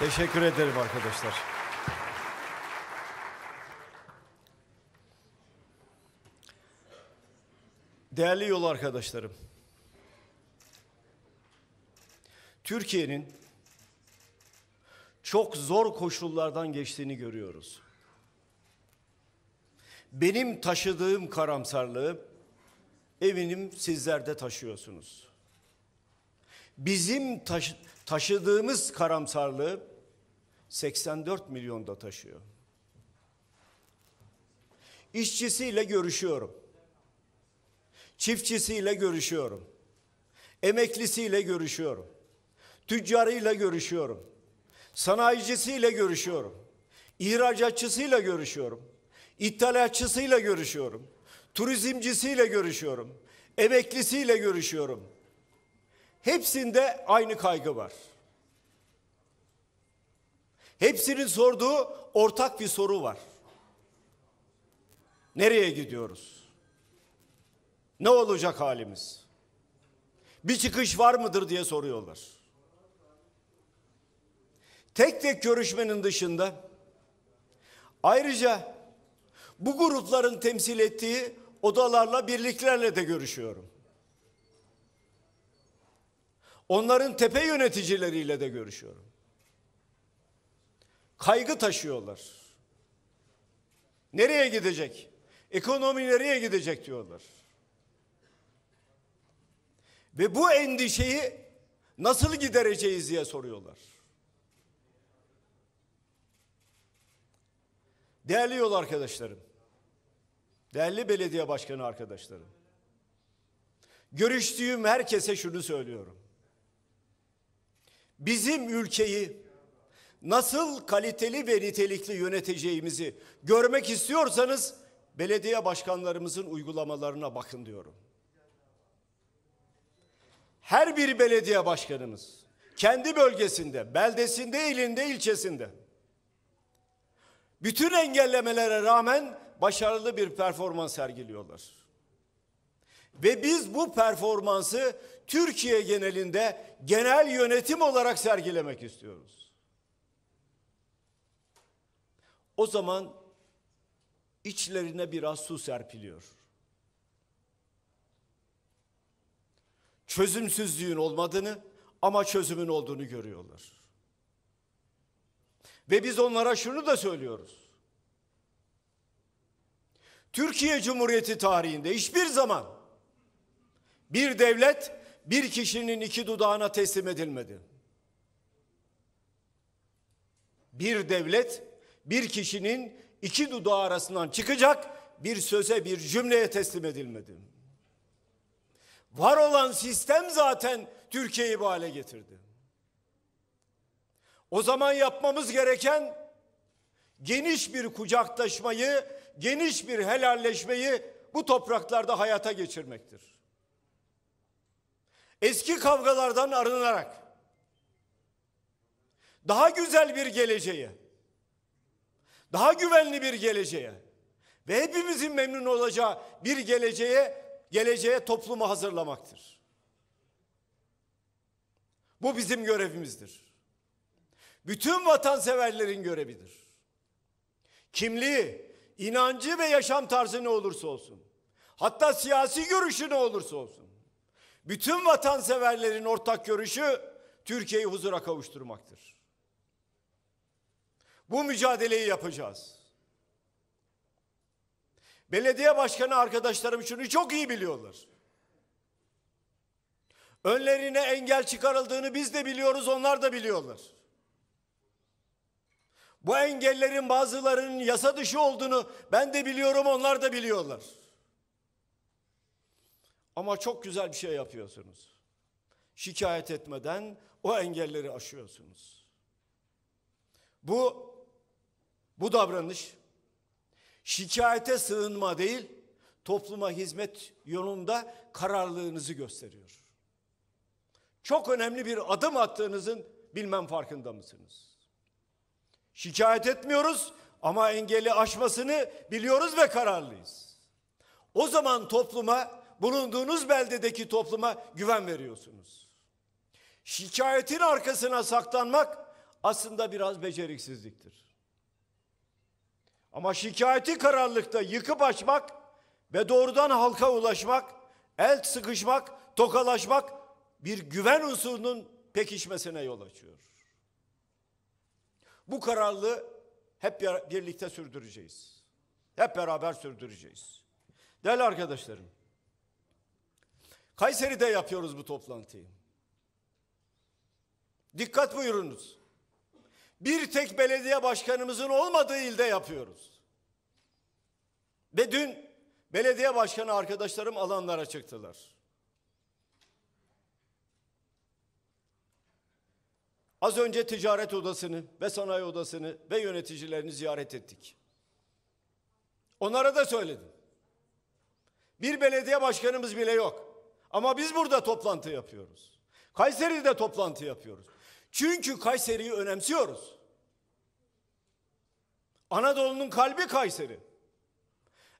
Teşekkür ederim arkadaşlar. Değerli yol arkadaşlarım. Türkiye'nin çok zor koşullardan geçtiğini görüyoruz. Benim taşıdığım karamsarlığı eminim sizler de taşıyorsunuz. Bizim taş taşıdığımız karamsarlığı 84 milyon da taşıyor. İşçisiyle görüşüyorum. Çiftçisiyle görüşüyorum. Emeklisiyle görüşüyorum. Tüccarıyla görüşüyorum. Sanayicisiyle görüşüyorum. İhracatçısıyla görüşüyorum. İthalatçısıyla görüşüyorum. Turizmcisiyle görüşüyorum. Emeklisiyle görüşüyorum. Hepsinde aynı kaygı var. Hepsinin sorduğu ortak bir soru var. Nereye gidiyoruz? Ne olacak halimiz? Bir çıkış var mıdır diye soruyorlar. Tek tek görüşmenin dışında ayrıca bu grupların temsil ettiği odalarla birliklerle de görüşüyorum. Onların tepe yöneticileriyle de görüşüyorum kaygı taşıyorlar. Nereye gidecek? Ekonomi nereye gidecek diyorlar. Ve bu endişeyi nasıl gidereceğiz diye soruyorlar. Değerli yol arkadaşlarım, değerli belediye başkanı arkadaşlarım, görüştüğüm herkese şunu söylüyorum. Bizim ülkeyi nasıl kaliteli ve nitelikli yöneteceğimizi görmek istiyorsanız belediye başkanlarımızın uygulamalarına bakın diyorum. Her bir belediye başkanımız kendi bölgesinde, beldesinde, ilinde, ilçesinde bütün engellemelere rağmen başarılı bir performans sergiliyorlar. Ve biz bu performansı Türkiye genelinde genel yönetim olarak sergilemek istiyoruz. O zaman içlerine biraz su serpiliyor. Çözümsüzlüğün olmadığını ama çözümün olduğunu görüyorlar. Ve biz onlara şunu da söylüyoruz. Türkiye Cumhuriyeti tarihinde hiçbir zaman bir devlet bir kişinin iki dudağına teslim edilmedi. Bir devlet bir kişinin iki dudağı arasından çıkacak bir söze bir cümleye teslim edilmedi. Var olan sistem zaten Türkiye'yi bu hale getirdi. O zaman yapmamız gereken geniş bir kucaklaşmayı, geniş bir helalleşmeyi bu topraklarda hayata geçirmektir. Eski kavgalardan arınarak daha güzel bir geleceği daha güvenli bir geleceğe ve hepimizin memnun olacağı bir geleceğe, geleceğe toplumu hazırlamaktır. Bu bizim görevimizdir. Bütün vatanseverlerin görevidir. Kimliği, inancı ve yaşam tarzı ne olursa olsun, hatta siyasi görüşü ne olursa olsun, bütün vatanseverlerin ortak görüşü Türkiye'yi huzura kavuşturmaktır. Bu mücadeleyi yapacağız. Belediye başkanı arkadaşlarım şunu çok iyi biliyorlar. Önlerine engel çıkarıldığını biz de biliyoruz, onlar da biliyorlar. Bu engellerin bazılarının yasa dışı olduğunu ben de biliyorum, onlar da biliyorlar. Ama çok güzel bir şey yapıyorsunuz. Şikayet etmeden o engelleri aşıyorsunuz. Bu bu davranış şikayete sığınma değil, topluma hizmet yolunda kararlılığınızı gösteriyor. Çok önemli bir adım attığınızın bilmem farkında mısınız? Şikayet etmiyoruz ama engeli aşmasını biliyoruz ve kararlıyız. O zaman topluma, bulunduğunuz beldedeki topluma güven veriyorsunuz. Şikayetin arkasına saklanmak aslında biraz beceriksizliktir. Ama şikayeti karanlıkta yıkıp açmak ve doğrudan halka ulaşmak, el sıkışmak, tokalaşmak bir güven unsurunun pekişmesine yol açıyor. Bu kararlı hep birlikte sürdüreceğiz. Hep beraber sürdüreceğiz. Değerli arkadaşlarım, Kayseri'de yapıyoruz bu toplantıyı. Dikkat buyurunuz bir tek belediye başkanımızın olmadığı ilde yapıyoruz. Ve dün belediye başkanı arkadaşlarım alanlara çıktılar. Az önce ticaret odasını ve sanayi odasını ve yöneticilerini ziyaret ettik. Onlara da söyledim. Bir belediye başkanımız bile yok. Ama biz burada toplantı yapıyoruz. Kayseri'de toplantı yapıyoruz. Çünkü Kayseri'yi önemsiyoruz. Anadolu'nun kalbi Kayseri.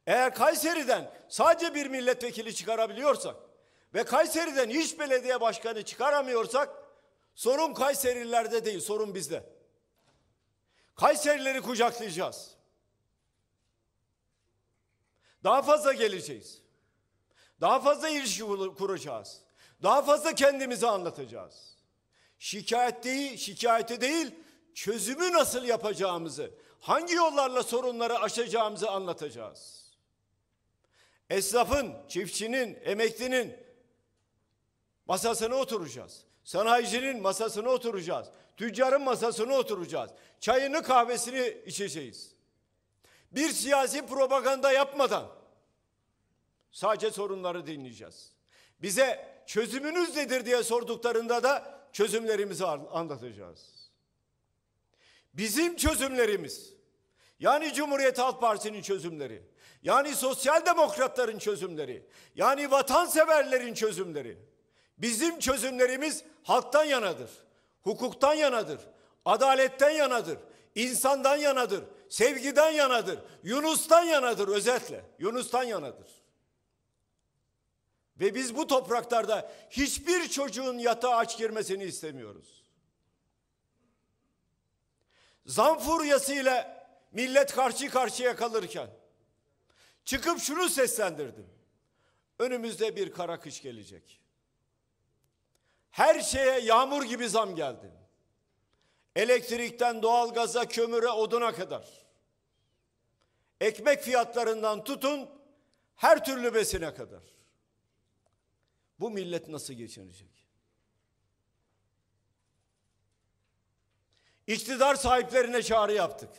Eğer Kayseri'den sadece bir milletvekili çıkarabiliyorsak ve Kayseri'den hiç belediye başkanı çıkaramıyorsak sorun Kayserililerde değil, sorun bizde. Kayserileri kucaklayacağız. Daha fazla geleceğiz. Daha fazla ilişki kuracağız. Daha fazla kendimizi anlatacağız. Şikayet değil, şikayete değil, çözümü nasıl yapacağımızı, hangi yollarla sorunları aşacağımızı anlatacağız. Esnafın, çiftçinin, emeklinin masasına oturacağız. Sanayicinin masasına oturacağız. Tüccarın masasına oturacağız. Çayını kahvesini içeceğiz. Bir siyasi propaganda yapmadan sadece sorunları dinleyeceğiz. Bize çözümünüz nedir diye sorduklarında da çözümlerimizi anlatacağız. Bizim çözümlerimiz yani Cumhuriyet Halk Partisi'nin çözümleri, yani sosyal demokratların çözümleri, yani vatanseverlerin çözümleri. Bizim çözümlerimiz halktan yanadır, hukuktan yanadır, adaletten yanadır, insandan yanadır, sevgiden yanadır, Yunus'tan yanadır özetle. Yunus'tan yanadır. Ve biz bu topraklarda hiçbir çocuğun yatağa aç girmesini istemiyoruz. Zam furyasıyla millet karşı karşıya kalırken çıkıp şunu seslendirdim. Önümüzde bir kara kış gelecek. Her şeye yağmur gibi zam geldi. Elektrikten doğalgaza, kömüre, oduna kadar. Ekmek fiyatlarından tutun her türlü besine kadar. Bu millet nasıl geçinecek? İktidar sahiplerine çağrı yaptık.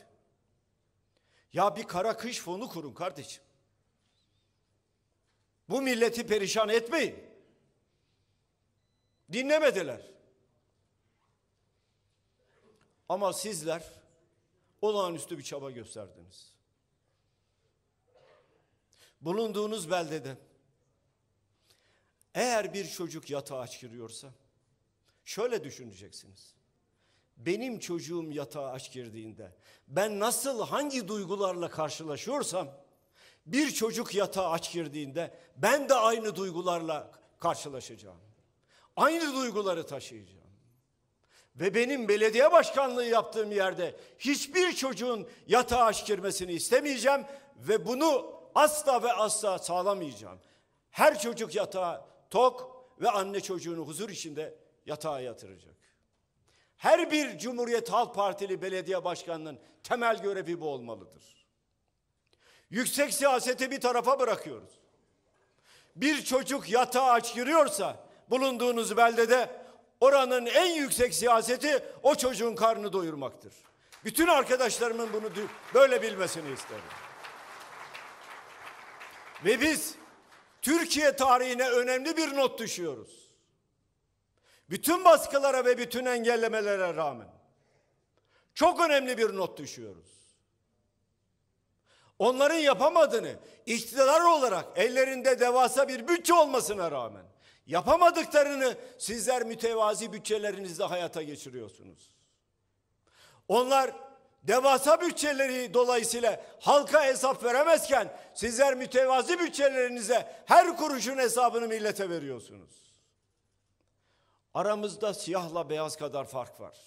Ya bir kara kış fonu kurun kardeşim. Bu milleti perişan etmeyin. Dinlemediler. Ama sizler olağanüstü bir çaba gösterdiniz. Bulunduğunuz beldede eğer bir çocuk yatağa aç şöyle düşüneceksiniz. Benim çocuğum yatağa aç girdiğinde ben nasıl hangi duygularla karşılaşıyorsam bir çocuk yatağa aç girdiğinde ben de aynı duygularla karşılaşacağım. Aynı duyguları taşıyacağım. Ve benim belediye başkanlığı yaptığım yerde hiçbir çocuğun yatağa aç girmesini istemeyeceğim ve bunu asla ve asla sağlamayacağım. Her çocuk yatağa tok ve anne çocuğunu huzur içinde yatağa yatıracak. Her bir Cumhuriyet Halk Partili belediye başkanının temel görevi bu olmalıdır. Yüksek siyaseti bir tarafa bırakıyoruz. Bir çocuk yatağa aç giriyorsa bulunduğunuz beldede oranın en yüksek siyaseti o çocuğun karnını doyurmaktır. Bütün arkadaşlarımın bunu böyle bilmesini isterim. Ve biz Türkiye tarihine önemli bir not düşüyoruz. Bütün baskılara ve bütün engellemelere rağmen çok önemli bir not düşüyoruz. Onların yapamadığını iktidar olarak ellerinde devasa bir bütçe olmasına rağmen yapamadıklarını sizler mütevazi bütçelerinizle hayata geçiriyorsunuz. Onlar devasa bütçeleri dolayısıyla halka hesap veremezken sizler mütevazi bütçelerinize her kuruşun hesabını millete veriyorsunuz. Aramızda siyahla beyaz kadar fark var.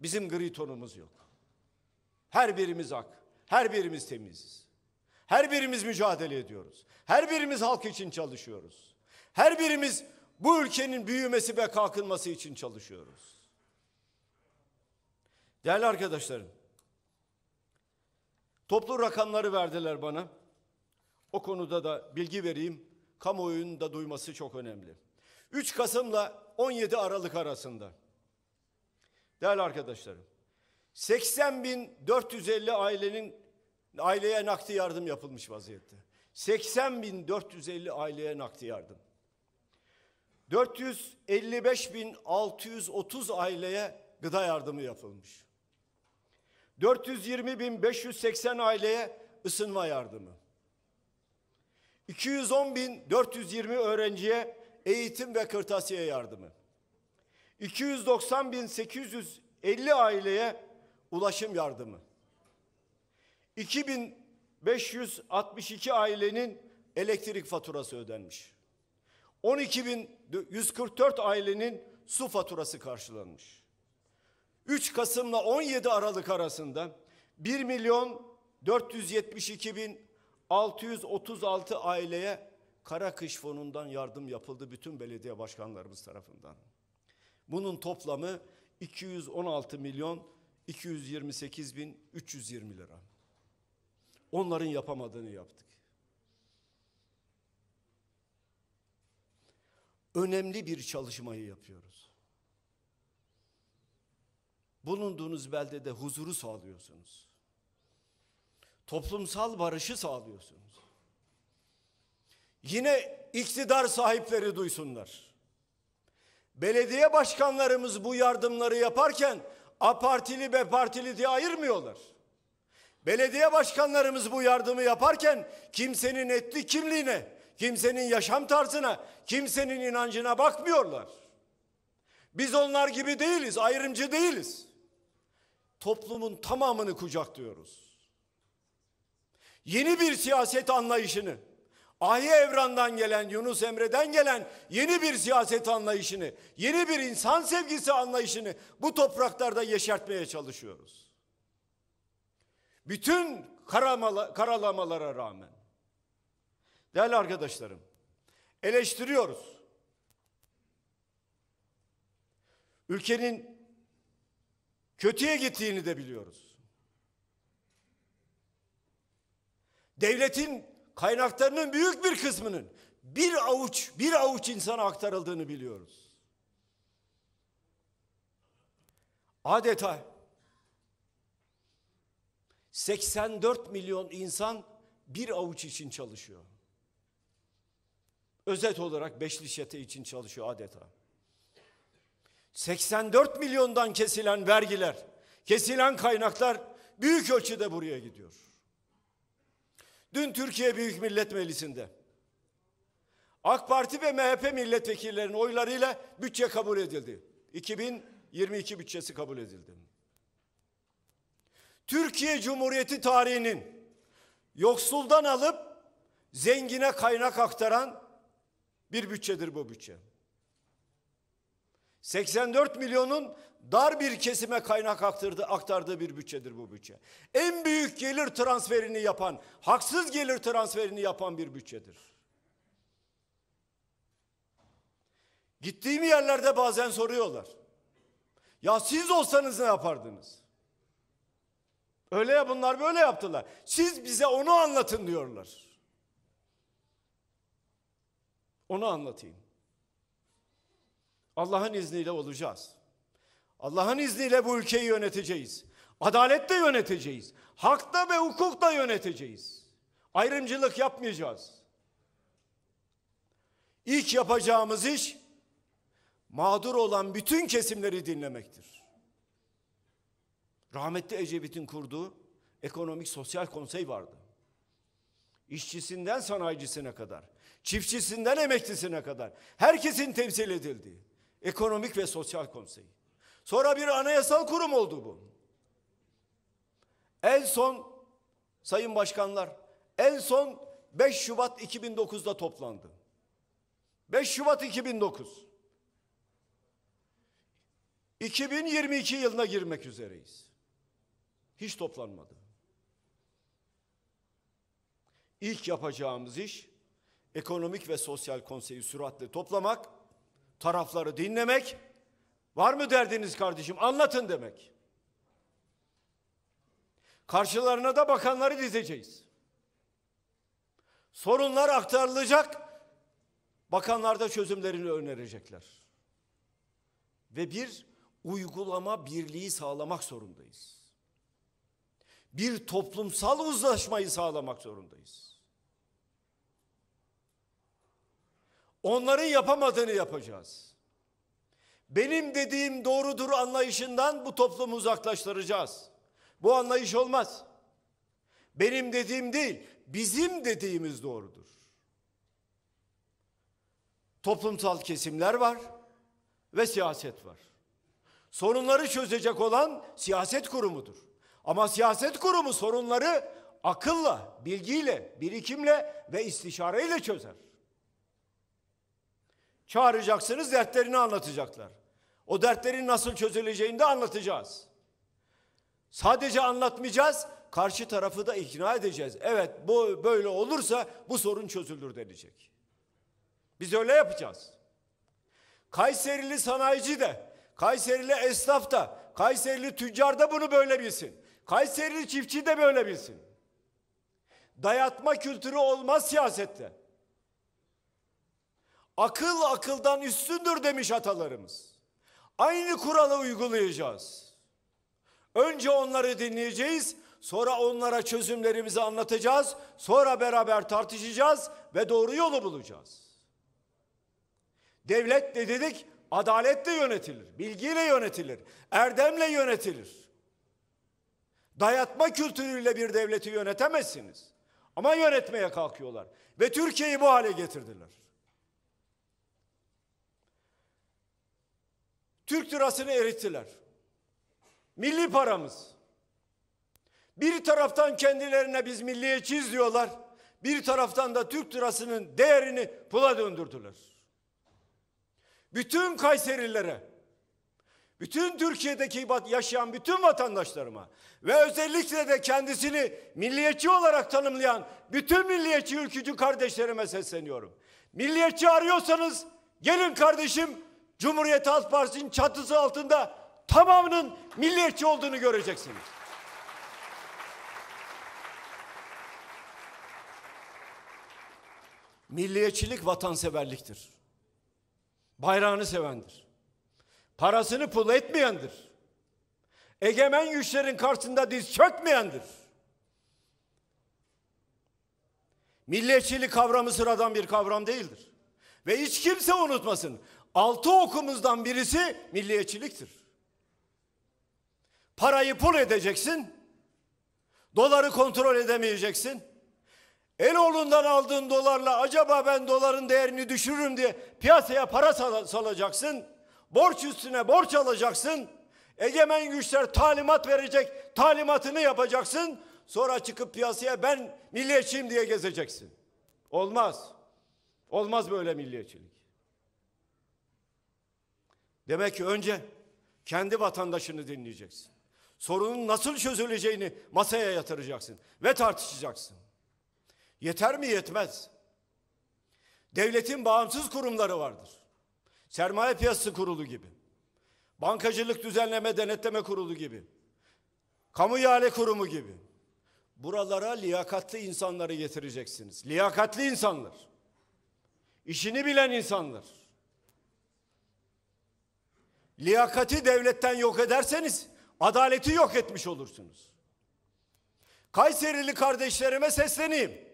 Bizim gri tonumuz yok. Her birimiz ak, her birimiz temiziz. Her birimiz mücadele ediyoruz. Her birimiz halk için çalışıyoruz. Her birimiz bu ülkenin büyümesi ve kalkınması için çalışıyoruz. Değerli arkadaşlarım, toplu rakamları verdiler bana. O konuda da bilgi vereyim. Kamuoyunun da duyması çok önemli. 3 Kasım'la 17 Aralık arasında. Değerli arkadaşlarım, 80.450 ailenin aileye nakdi yardım yapılmış vaziyette. 80.450 aileye nakdi yardım. 455.630 aileye gıda yardımı yapılmış. 420.580 aileye ısınma yardımı. 210.420 öğrenciye eğitim ve kırtasiye yardımı. 290.850 aileye ulaşım yardımı. 2562 ailenin elektrik faturası ödenmiş. 12.144 ailenin su faturası karşılanmış. 3 Kasım'la 17 Aralık arasında 1 milyon 472 bin 636 aileye kara kış fonundan yardım yapıldı bütün belediye başkanlarımız tarafından. Bunun toplamı 216 milyon 228 bin 320 lira. Onların yapamadığını yaptık. Önemli bir çalışmayı yapıyoruz bulunduğunuz beldede huzuru sağlıyorsunuz. Toplumsal barışı sağlıyorsunuz. Yine iktidar sahipleri duysunlar. Belediye başkanlarımız bu yardımları yaparken apartili bepartili diye ayırmıyorlar. Belediye başkanlarımız bu yardımı yaparken kimsenin etli kimliğine, kimsenin yaşam tarzına, kimsenin inancına bakmıyorlar. Biz onlar gibi değiliz, ayrımcı değiliz toplumun tamamını kucaklıyoruz. Yeni bir siyaset anlayışını, Ahi Evran'dan gelen, Yunus Emre'den gelen yeni bir siyaset anlayışını, yeni bir insan sevgisi anlayışını bu topraklarda yeşertmeye çalışıyoruz. Bütün karalamalara rağmen. Değerli arkadaşlarım, eleştiriyoruz. Ülkenin kötüye gittiğini de biliyoruz. Devletin kaynaklarının büyük bir kısmının bir avuç bir avuç insana aktarıldığını biliyoruz. Adeta 84 milyon insan bir avuç için çalışıyor. Özet olarak beşli şete için çalışıyor adeta. 84 milyondan kesilen vergiler, kesilen kaynaklar büyük ölçüde buraya gidiyor. Dün Türkiye Büyük Millet Meclisi'nde AK Parti ve MHP milletvekillerinin oylarıyla bütçe kabul edildi. 2022 bütçesi kabul edildi. Türkiye Cumhuriyeti tarihinin yoksuldan alıp zengine kaynak aktaran bir bütçedir bu bütçe. 84 milyonun dar bir kesime kaynak aktardı, aktardığı bir bütçedir bu bütçe. En büyük gelir transferini yapan, haksız gelir transferini yapan bir bütçedir. Gittiğim yerlerde bazen soruyorlar. Ya siz olsanız ne yapardınız? Öyle ya bunlar böyle yaptılar. Siz bize onu anlatın diyorlar. Onu anlatayım. Allah'ın izniyle olacağız. Allah'ın izniyle bu ülkeyi yöneteceğiz. Adaletle yöneteceğiz. Hakta ve hukukta yöneteceğiz. Ayrımcılık yapmayacağız. İlk yapacağımız iş mağdur olan bütün kesimleri dinlemektir. Rahmetli Ecevit'in kurduğu ekonomik sosyal konsey vardı. İşçisinden sanayicisine kadar, çiftçisinden emeklisine kadar herkesin temsil edildiği Ekonomik ve Sosyal Konseyi. Sonra bir anayasal kurum oldu bu. En son sayın başkanlar en son 5 Şubat 2009'da toplandı. 5 Şubat 2009. 2022 yılına girmek üzereyiz. Hiç toplanmadı. İlk yapacağımız iş ekonomik ve sosyal konseyi süratle toplamak tarafları dinlemek, var mı derdiniz kardeşim anlatın demek. Karşılarına da bakanları dizeceğiz. Sorunlar aktarılacak, bakanlar da çözümlerini önerecekler. Ve bir uygulama birliği sağlamak zorundayız. Bir toplumsal uzlaşmayı sağlamak zorundayız. Onların yapamadığını yapacağız. Benim dediğim doğrudur anlayışından bu toplumu uzaklaştıracağız. Bu anlayış olmaz. Benim dediğim değil, bizim dediğimiz doğrudur. Toplumsal kesimler var ve siyaset var. Sorunları çözecek olan siyaset kurumudur. Ama siyaset kurumu sorunları akılla, bilgiyle, birikimle ve istişareyle çözer. Çağıracaksınız dertlerini anlatacaklar. O dertlerin nasıl çözüleceğini de anlatacağız. Sadece anlatmayacağız, karşı tarafı da ikna edeceğiz. Evet bu böyle olursa bu sorun çözülür denecek. Biz öyle yapacağız. Kayserili sanayici de, Kayserili esnaf da, Kayserili tüccar da bunu böyle bilsin. Kayserili çiftçi de böyle bilsin. Dayatma kültürü olmaz siyasette. Akıl akıldan üstündür demiş atalarımız. Aynı kuralı uygulayacağız. Önce onları dinleyeceğiz, sonra onlara çözümlerimizi anlatacağız, sonra beraber tartışacağız ve doğru yolu bulacağız. Devlet ne dedik? Adaletle yönetilir, bilgiyle yönetilir, erdemle yönetilir. Dayatma kültürüyle bir devleti yönetemezsiniz. Ama yönetmeye kalkıyorlar ve Türkiye'yi bu hale getirdiler. Türk lirasını erittiler. Milli paramız. Bir taraftan kendilerine biz milliyetçiyiz diyorlar. Bir taraftan da Türk lirasının değerini pula döndürdüler. Bütün Kayserililere, bütün Türkiye'deki yaşayan bütün vatandaşlarıma ve özellikle de kendisini milliyetçi olarak tanımlayan bütün milliyetçi ülkücü kardeşlerime sesleniyorum. Milliyetçi arıyorsanız gelin kardeşim Cumhuriyet Halk Partisi'nin çatısı altında tamamının milliyetçi olduğunu göreceksiniz. Milliyetçilik vatanseverliktir. Bayrağını sevendir. Parasını pul etmeyendir. Egemen güçlerin karşısında diz çökmeyendir. Milliyetçilik kavramı sıradan bir kavram değildir. Ve hiç kimse unutmasın altı okumuzdan birisi milliyetçiliktir. Parayı pul edeceksin, doları kontrol edemeyeceksin. El Eloğlu'ndan aldığın dolarla acaba ben doların değerini düşürürüm diye piyasaya para sal salacaksın. Borç üstüne borç alacaksın. Egemen güçler talimat verecek, talimatını yapacaksın. Sonra çıkıp piyasaya ben milliyetçiyim diye gezeceksin. Olmaz. Olmaz böyle milliyetçilik. Demek ki önce kendi vatandaşını dinleyeceksin. Sorunun nasıl çözüleceğini masaya yatıracaksın ve tartışacaksın. Yeter mi yetmez. Devletin bağımsız kurumları vardır. Sermaye piyasası kurulu gibi. Bankacılık düzenleme denetleme kurulu gibi. Kamu ihale kurumu gibi. Buralara liyakatlı insanları getireceksiniz. Liyakatli insanlar. İşini bilen insanlar. Liyakati devletten yok ederseniz adaleti yok etmiş olursunuz. Kayserili kardeşlerime sesleneyim.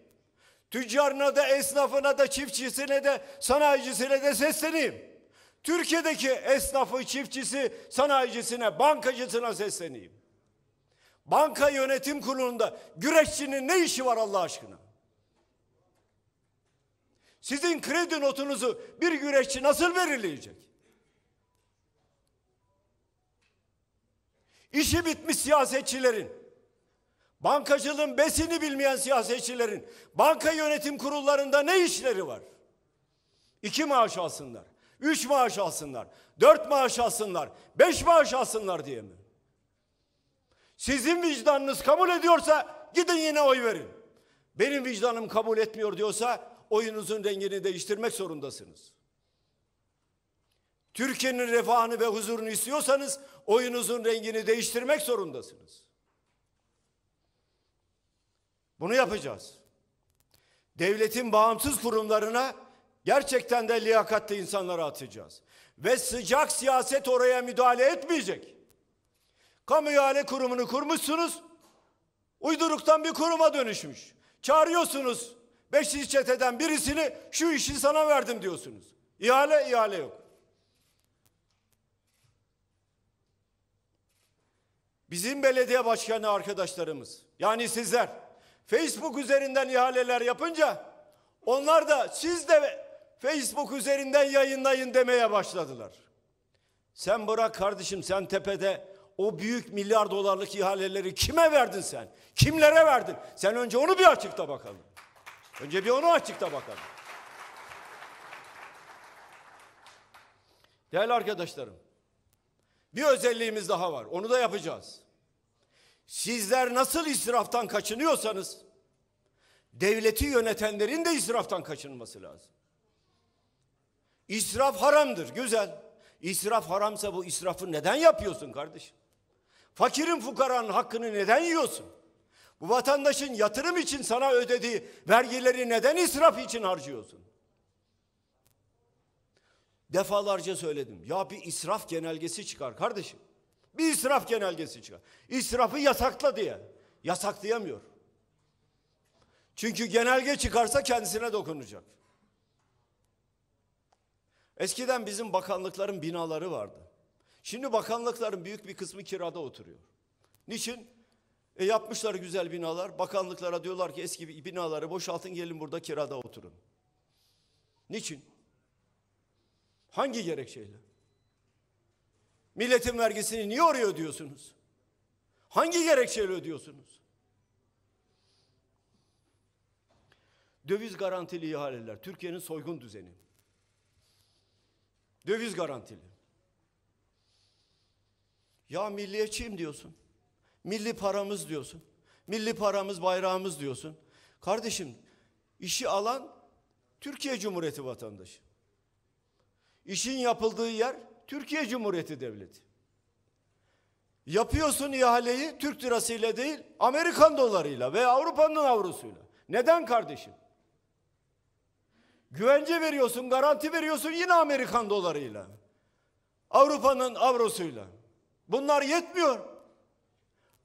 Tüccarına da, esnafına da, çiftçisine de, sanayicisine de sesleneyim. Türkiye'deki esnafı, çiftçisi, sanayicisine, bankacısına sesleneyim. Banka yönetim kurulunda güreşçinin ne işi var Allah aşkına? Sizin kredi notunuzu bir güreşçi nasıl belirleyecek? İşi bitmiş siyasetçilerin, bankacılığın besini bilmeyen siyasetçilerin, banka yönetim kurullarında ne işleri var? İki maaş alsınlar, üç maaş alsınlar, dört maaş alsınlar, beş maaş alsınlar diye mi? Sizin vicdanınız kabul ediyorsa gidin yine oy verin. Benim vicdanım kabul etmiyor diyorsa oyunuzun rengini değiştirmek zorundasınız. Türkiye'nin refahını ve huzurunu istiyorsanız oyunuzun rengini değiştirmek zorundasınız. Bunu yapacağız. Devletin bağımsız kurumlarına gerçekten de liyakatli insanları atacağız. Ve sıcak siyaset oraya müdahale etmeyecek. Kamu ihale kurumunu kurmuşsunuz. Uyduruktan bir kuruma dönüşmüş. Çağırıyorsunuz beşli çeteden birisini şu işi sana verdim diyorsunuz. İhale ihale yok. Bizim belediye başkanı arkadaşlarımız yani sizler Facebook üzerinden ihaleler yapınca onlar da siz de Facebook üzerinden yayınlayın demeye başladılar. Sen bırak kardeşim sen tepede o büyük milyar dolarlık ihaleleri kime verdin sen? Kimlere verdin? Sen önce onu bir açıkta bakalım. Önce bir onu açıkta bakalım. Değerli arkadaşlarım, bir özelliğimiz daha var. Onu da yapacağız. Sizler nasıl israftan kaçınıyorsanız devleti yönetenlerin de israftan kaçınması lazım. İsraf haramdır. Güzel. İsraf haramsa bu israfı neden yapıyorsun kardeşim? Fakirin fukaranın hakkını neden yiyorsun? Bu vatandaşın yatırım için sana ödediği vergileri neden israf için harcıyorsun? Defalarca söyledim. Ya bir israf genelgesi çıkar kardeşim. Bir israf genelgesi çıkar. İsrafı yasakla diye. Yasaklayamıyor. Çünkü genelge çıkarsa kendisine dokunacak. Eskiden bizim bakanlıkların binaları vardı. Şimdi bakanlıkların büyük bir kısmı kirada oturuyor. Niçin? E yapmışlar güzel binalar. Bakanlıklara diyorlar ki eski binaları boşaltın gelin burada kirada oturun. Niçin? Hangi gerekçeyle? Milletin vergisini niye oraya diyorsunuz? Hangi gerekçeyle ödüyorsunuz? Döviz garantili ihaleler, Türkiye'nin soygun düzeni. Döviz garantili. Ya milliyetçiyim diyorsun. Milli paramız diyorsun. Milli paramız bayrağımız diyorsun. Kardeşim işi alan Türkiye Cumhuriyeti vatandaşı. İşin yapıldığı yer Türkiye Cumhuriyeti Devleti. Yapıyorsun ihaleyi Türk lirasıyla değil Amerikan dolarıyla veya Avrupa'nın avrosuyla. Neden kardeşim? Güvence veriyorsun, garanti veriyorsun yine Amerikan dolarıyla. Avrupa'nın avrosuyla. Bunlar yetmiyor.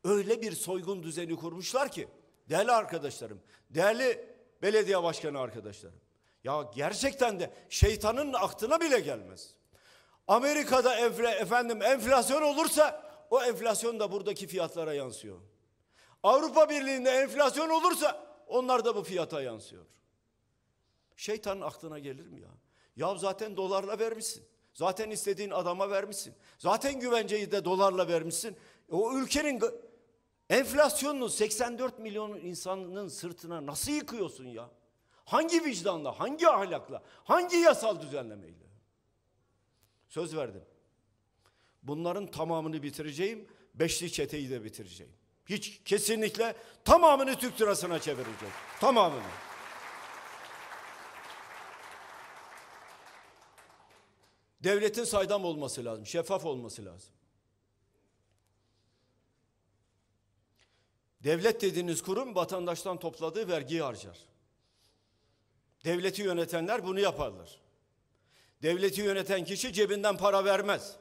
Öyle bir soygun düzeni kurmuşlar ki değerli arkadaşlarım, değerli belediye başkanı arkadaşlarım. Ya gerçekten de şeytanın aklına bile gelmez. Amerika'da enfle, efendim enflasyon olursa o enflasyon da buradaki fiyatlara yansıyor. Avrupa Birliği'nde enflasyon olursa onlar da bu fiyata yansıyor. Şeytanın aklına gelir mi ya? Ya zaten dolarla vermişsin. Zaten istediğin adama vermişsin. Zaten güvenceyi de dolarla vermişsin. O ülkenin enflasyonunu 84 milyon insanın sırtına nasıl yıkıyorsun ya? Hangi vicdanla, hangi ahlakla, hangi yasal düzenlemeyle? Söz verdim. Bunların tamamını bitireceğim. Beşli çeteyi de bitireceğim. Hiç kesinlikle tamamını Türk lirasına çevirecek. Tamamını. Devletin saydam olması lazım. Şeffaf olması lazım. Devlet dediğiniz kurum vatandaştan topladığı vergiyi harcar. Devleti yönetenler bunu yaparlar. Devleti yöneten kişi cebinden para vermez.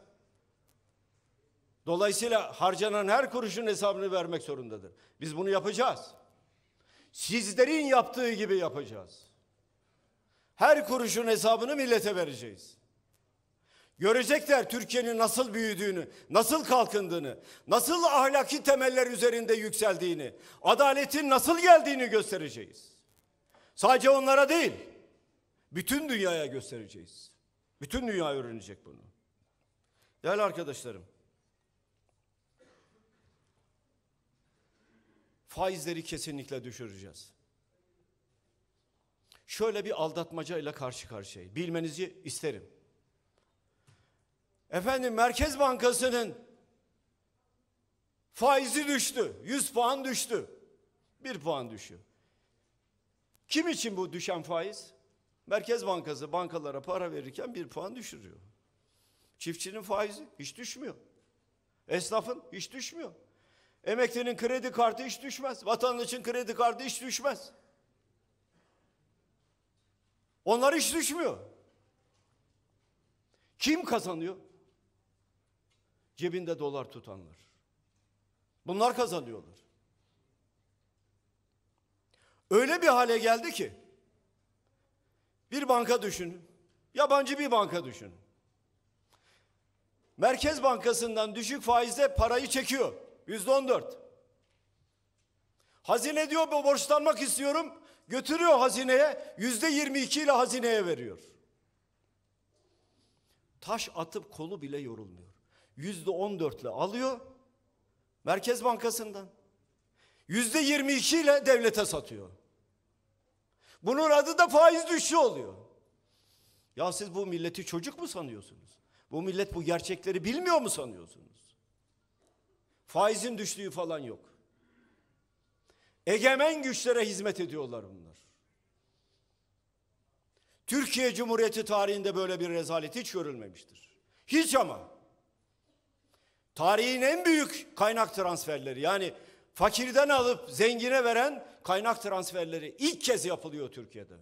Dolayısıyla harcanan her kuruşun hesabını vermek zorundadır. Biz bunu yapacağız. Sizlerin yaptığı gibi yapacağız. Her kuruşun hesabını millete vereceğiz. Görecekler Türkiye'nin nasıl büyüdüğünü, nasıl kalkındığını, nasıl ahlaki temeller üzerinde yükseldiğini, adaletin nasıl geldiğini göstereceğiz. Sadece onlara değil, bütün dünyaya göstereceğiz. Bütün dünya öğrenecek bunu. Değerli arkadaşlarım, faizleri kesinlikle düşüreceğiz. Şöyle bir aldatmaca ile karşı karşıyayız. Bilmenizi isterim. Efendim Merkez Bankası'nın faizi düştü. 100 puan düştü. 1 puan düşüyor. Kim için bu düşen faiz? Merkez Bankası bankalara para verirken bir puan düşürüyor. Çiftçinin faizi hiç düşmüyor. Esnafın hiç düşmüyor. Emeklinin kredi kartı hiç düşmez. Vatandaşın kredi kartı hiç düşmez. Onlar hiç düşmüyor. Kim kazanıyor? Cebinde dolar tutanlar. Bunlar kazanıyorlar. Öyle bir hale geldi ki bir banka düşünün. Yabancı bir banka düşünün. Merkez Bankası'ndan düşük faizle parayı çekiyor. Yüzde on dört. Hazine diyor borçlanmak istiyorum. Götürüyor hazineye. Yüzde yirmi iki ile hazineye veriyor. Taş atıp kolu bile yorulmuyor. Yüzde on dörtle alıyor. Merkez Bankası'ndan. Yüzde yirmi iki ile devlete satıyor. Bunun adı da faiz düşüşü oluyor. Ya siz bu milleti çocuk mu sanıyorsunuz? Bu millet bu gerçekleri bilmiyor mu sanıyorsunuz? Faizin düştüğü falan yok. Egemen güçlere hizmet ediyorlar bunlar. Türkiye Cumhuriyeti tarihinde böyle bir rezalet hiç görülmemiştir. Hiç ama. Tarihin en büyük kaynak transferleri yani fakirden alıp zengine veren kaynak transferleri ilk kez yapılıyor Türkiye'de.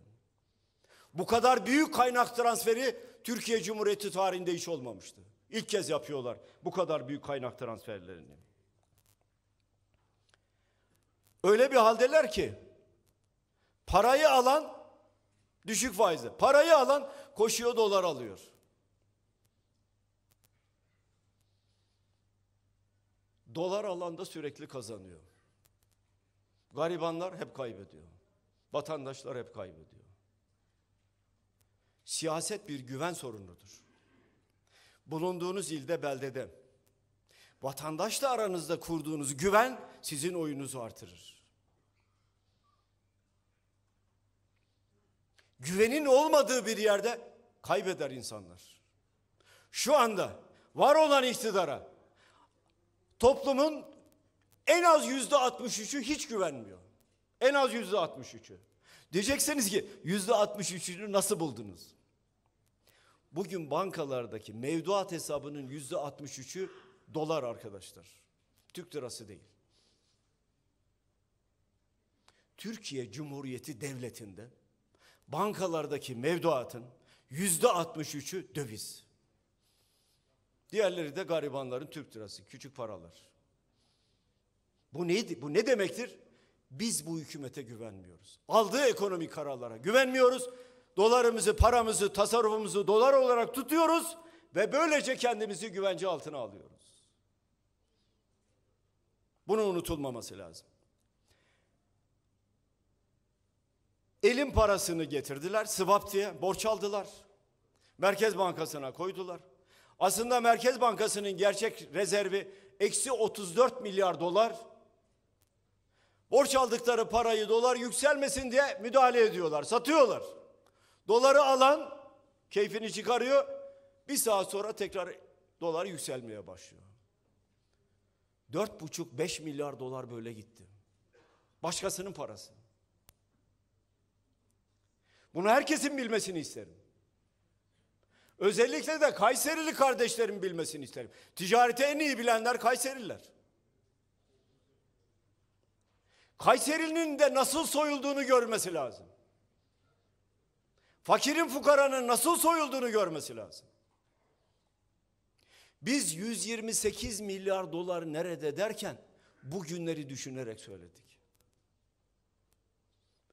Bu kadar büyük kaynak transferi Türkiye Cumhuriyeti tarihinde hiç olmamıştı. İlk kez yapıyorlar bu kadar büyük kaynak transferlerini. Öyle bir haldeler ki parayı alan düşük faizli, parayı alan koşuyor dolar alıyor. Dolar alanda sürekli kazanıyor. Garibanlar hep kaybediyor. Vatandaşlar hep kaybediyor. Siyaset bir güven sorunudur. Bulunduğunuz ilde, beldede vatandaşla aranızda kurduğunuz güven sizin oyunuzu artırır. Güvenin olmadığı bir yerde kaybeder insanlar. Şu anda var olan iktidara Toplumun en az yüzde 63'ü hiç güvenmiyor. En az yüzde 63'ü. Diyeceksiniz ki yüzde 63'ünü nasıl buldunuz? Bugün bankalardaki mevduat hesabının yüzde 63'ü dolar arkadaşlar. Türk lirası değil. Türkiye Cumhuriyeti Devleti'nde bankalardaki mevduatın yüzde 63'ü döviz. Diğerleri de garibanların Türk lirası, küçük paralar. Bu neydi? Bu ne demektir? Biz bu hükümete güvenmiyoruz. Aldığı ekonomik kararlara güvenmiyoruz. Dolarımızı, paramızı, tasarrufumuzu dolar olarak tutuyoruz ve böylece kendimizi güvence altına alıyoruz. Bunu unutulmaması lazım. Elin parasını getirdiler, swap diye borç aldılar. Merkez Bankası'na koydular. Aslında Merkez Bankası'nın gerçek rezervi eksi 34 milyar dolar. Borç aldıkları parayı dolar yükselmesin diye müdahale ediyorlar, satıyorlar. Doları alan keyfini çıkarıyor. Bir saat sonra tekrar dolar yükselmeye başlıyor. Dört buçuk beş milyar dolar böyle gitti. Başkasının parası. Bunu herkesin bilmesini isterim. Özellikle de Kayserili kardeşlerim bilmesini isterim. Ticareti en iyi bilenler Kayseriler. Kayseri'nin de nasıl soyulduğunu görmesi lazım. Fakirin fukaranın nasıl soyulduğunu görmesi lazım. Biz 128 milyar dolar nerede derken bu günleri düşünerek söyledik.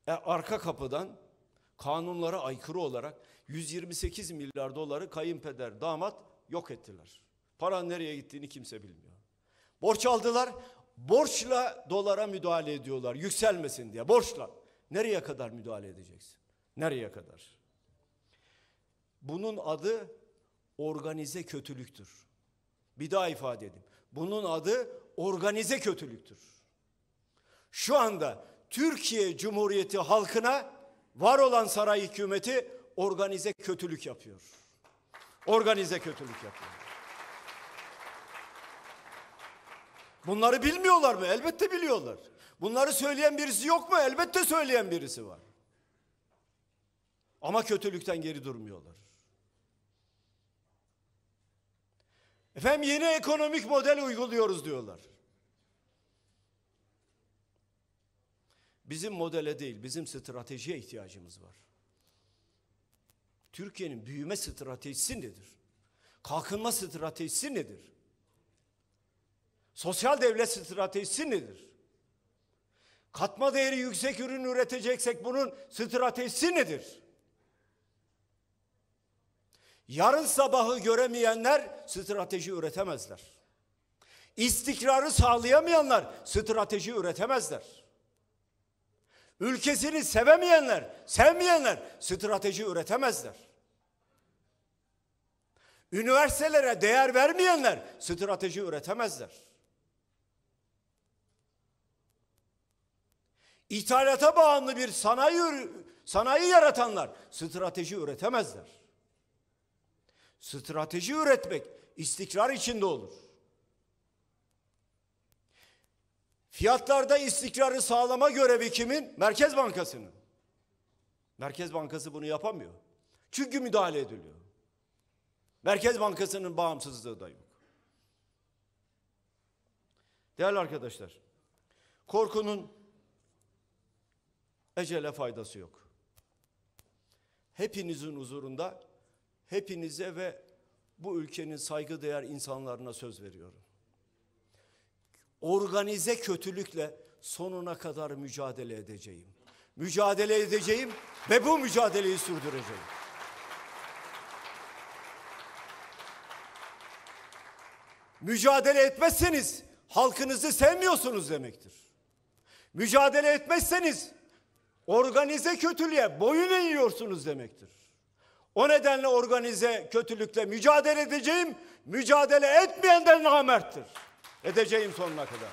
E, arka kapıdan kanunlara aykırı olarak 128 milyar doları kayınpeder, damat yok ettiler. Para nereye gittiğini kimse bilmiyor. Borç aldılar, borçla dolara müdahale ediyorlar yükselmesin diye borçla. Nereye kadar müdahale edeceksin? Nereye kadar? Bunun adı organize kötülüktür. Bir daha ifade edeyim. Bunun adı organize kötülüktür. Şu anda Türkiye Cumhuriyeti halkına var olan saray hükümeti organize kötülük yapıyor. Organize kötülük yapıyor. Bunları bilmiyorlar mı? Elbette biliyorlar. Bunları söyleyen birisi yok mu? Elbette söyleyen birisi var. Ama kötülükten geri durmuyorlar. Efendim yeni ekonomik model uyguluyoruz diyorlar. Bizim modele değil, bizim stratejiye ihtiyacımız var. Türkiye'nin büyüme stratejisi nedir? Kalkınma stratejisi nedir? Sosyal devlet stratejisi nedir? Katma değeri yüksek ürün üreteceksek bunun stratejisi nedir? Yarın sabahı göremeyenler strateji üretemezler. İstikrarı sağlayamayanlar strateji üretemezler. Ülkesini sevemeyenler, sevmeyenler strateji üretemezler. Üniversitelere değer vermeyenler strateji üretemezler. İthalata bağımlı bir sanayi sanayi yaratanlar strateji üretemezler. Strateji üretmek istikrar içinde olur. Fiyatlarda istikrarı sağlama görevi kimin? Merkez Bankası'nın. Merkez Bankası bunu yapamıyor. Çünkü müdahale ediliyor. Merkez Bankası'nın bağımsızlığı da yok. Değerli arkadaşlar, korkunun ecele faydası yok. Hepinizin huzurunda hepinize ve bu ülkenin saygıdeğer insanlarına söz veriyorum organize kötülükle sonuna kadar mücadele edeceğim. Mücadele edeceğim ve bu mücadeleyi sürdüreceğim. Mücadele etmezseniz halkınızı sevmiyorsunuz demektir. Mücadele etmezseniz organize kötülüğe boyun eğiyorsunuz demektir. O nedenle organize kötülükle mücadele edeceğim, mücadele etmeyen de namerttir. Edeceğim sonuna kadar.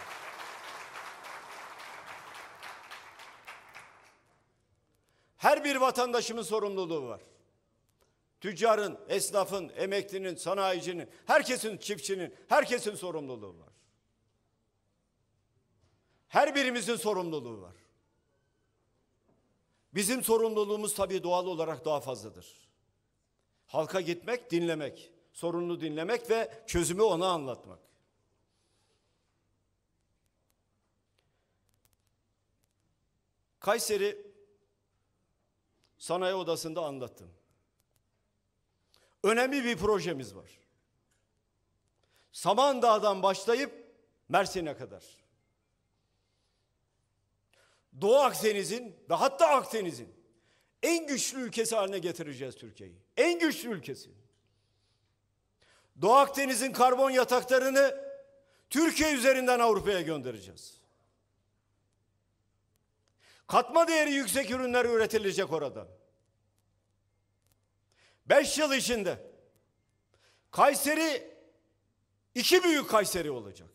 Her bir vatandaşımın sorumluluğu var. Tüccarın, esnafın, emeklinin, sanayicinin, herkesin, çiftçinin, herkesin sorumluluğu var. Her birimizin sorumluluğu var. Bizim sorumluluğumuz tabii doğal olarak daha fazladır. Halka gitmek, dinlemek, sorunlu dinlemek ve çözümü ona anlatmak. Kayseri Sanayi Odası'nda anlattım. Önemli bir projemiz var. Samandağ'dan başlayıp Mersin'e kadar. Doğu Akdeniz'in ve hatta Akdeniz'in en güçlü ülkesi haline getireceğiz Türkiye'yi. En güçlü ülkesi. Doğu Akdeniz'in karbon yataklarını Türkiye üzerinden Avrupa'ya göndereceğiz. Katma değeri yüksek ürünler üretilecek orada. Beş yıl içinde Kayseri iki büyük Kayseri olacak.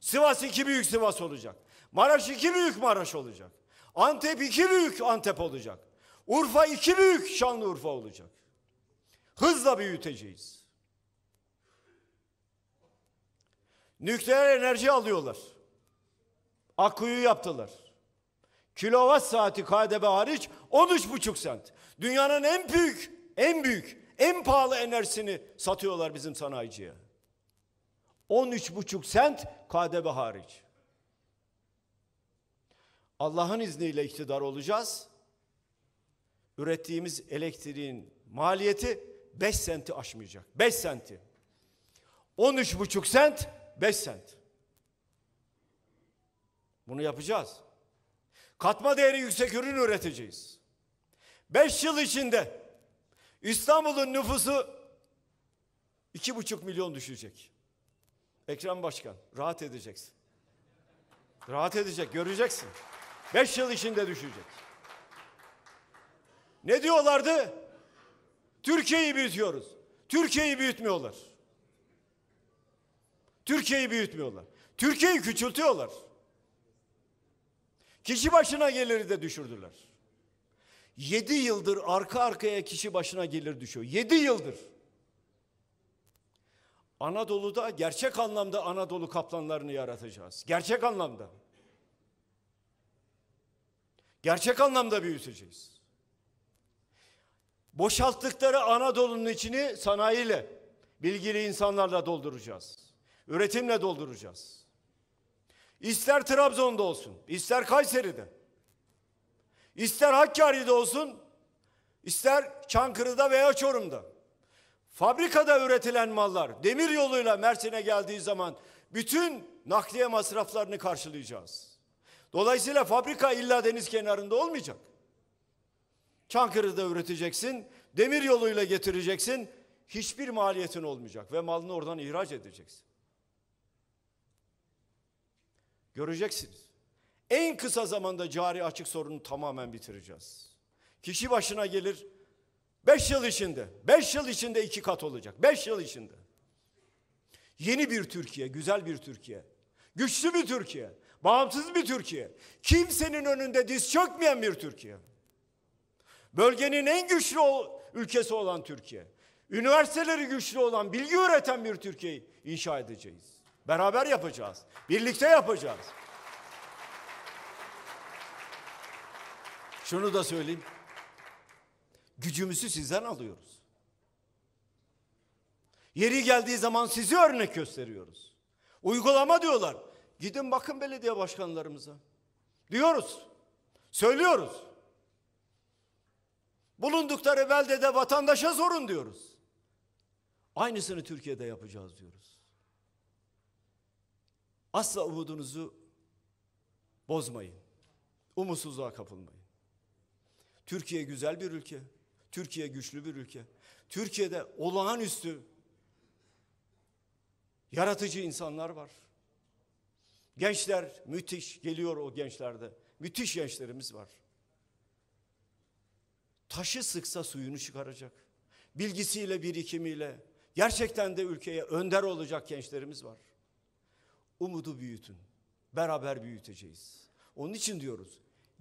Sivas iki büyük Sivas olacak. Maraş iki büyük Maraş olacak. Antep iki büyük Antep olacak. Urfa iki büyük Şanlıurfa olacak. Hızla büyüteceğiz. Nükleer enerji alıyorlar. Akkuyu yaptılar. Kilowatt saati KDB hariç 13,5 sent. Dünyanın en büyük, en büyük, en pahalı enerjisini satıyorlar bizim sanayiciye. 13,5 sent KDB hariç. Allah'ın izniyle iktidar olacağız. Ürettiğimiz elektriğin maliyeti 5 senti aşmayacak. 5 senti. 13,5 sent 5 sent. Bunu yapacağız. Katma değeri yüksek ürün üreteceğiz. Beş yıl içinde İstanbul'un nüfusu iki buçuk milyon düşecek. Ekrem Başkan rahat edeceksin. Rahat edecek göreceksin. Beş yıl içinde düşecek. Ne diyorlardı? Türkiye'yi büyütüyoruz. Türkiye'yi büyütmüyorlar. Türkiye'yi büyütmüyorlar. Türkiye'yi küçültüyorlar. Kişi başına geliri de düşürdüler. Yedi yıldır arka arkaya kişi başına gelir düşüyor. Yedi yıldır. Anadolu'da gerçek anlamda Anadolu kaplanlarını yaratacağız. Gerçek anlamda. Gerçek anlamda büyüteceğiz. Boşalttıkları Anadolu'nun içini sanayiyle, bilgili insanlarla dolduracağız. Üretimle dolduracağız. İster Trabzon'da olsun, ister Kayseri'de, ister Hakkari'de olsun, ister Çankırı'da veya Çorum'da. Fabrikada üretilen mallar demir yoluyla Mersin'e geldiği zaman bütün nakliye masraflarını karşılayacağız. Dolayısıyla fabrika illa deniz kenarında olmayacak. Çankırı'da üreteceksin, demir yoluyla getireceksin, hiçbir maliyetin olmayacak ve malını oradan ihraç edeceksin. Göreceksiniz. En kısa zamanda cari açık sorunu tamamen bitireceğiz. Kişi başına gelir 5 yıl içinde, 5 yıl içinde iki kat olacak. 5 yıl içinde. Yeni bir Türkiye, güzel bir Türkiye. Güçlü bir Türkiye, bağımsız bir Türkiye. Kimsenin önünde diz çökmeyen bir Türkiye. Bölgenin en güçlü ülkesi olan Türkiye. Üniversiteleri güçlü olan, bilgi üreten bir Türkiye inşa edeceğiz. Beraber yapacağız. Birlikte yapacağız. Şunu da söyleyeyim. Gücümüzü sizden alıyoruz. Yeri geldiği zaman sizi örnek gösteriyoruz. Uygulama diyorlar. Gidin bakın belediye başkanlarımıza. Diyoruz. Söylüyoruz. Bulundukları beldede vatandaşa sorun diyoruz. Aynısını Türkiye'de yapacağız diyoruz. Asla umudunuzu bozmayın. Umutsuzluğa kapılmayın. Türkiye güzel bir ülke. Türkiye güçlü bir ülke. Türkiye'de olağanüstü yaratıcı insanlar var. Gençler müthiş geliyor o gençlerde. Müthiş gençlerimiz var. Taşı sıksa suyunu çıkaracak. Bilgisiyle, birikimiyle gerçekten de ülkeye önder olacak gençlerimiz var. Umudu büyütün. Beraber büyüteceğiz. Onun için diyoruz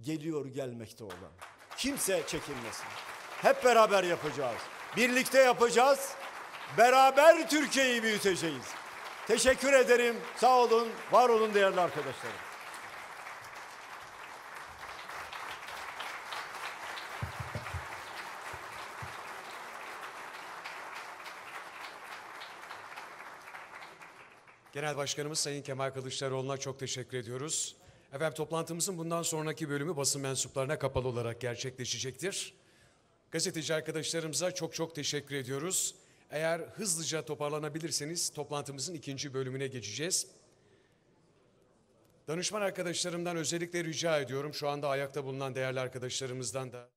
geliyor gelmekte olan. Kimse çekinmesin. Hep beraber yapacağız. Birlikte yapacağız. Beraber Türkiye'yi büyüteceğiz. Teşekkür ederim. Sağ olun, var olun değerli arkadaşlarım. Genel Başkanımız Sayın Kemal Kılıçdaroğlu'na çok teşekkür ediyoruz. Efendim toplantımızın bundan sonraki bölümü basın mensuplarına kapalı olarak gerçekleşecektir. Gazeteci arkadaşlarımıza çok çok teşekkür ediyoruz. Eğer hızlıca toparlanabilirseniz toplantımızın ikinci bölümüne geçeceğiz. Danışman arkadaşlarımdan özellikle rica ediyorum şu anda ayakta bulunan değerli arkadaşlarımızdan da.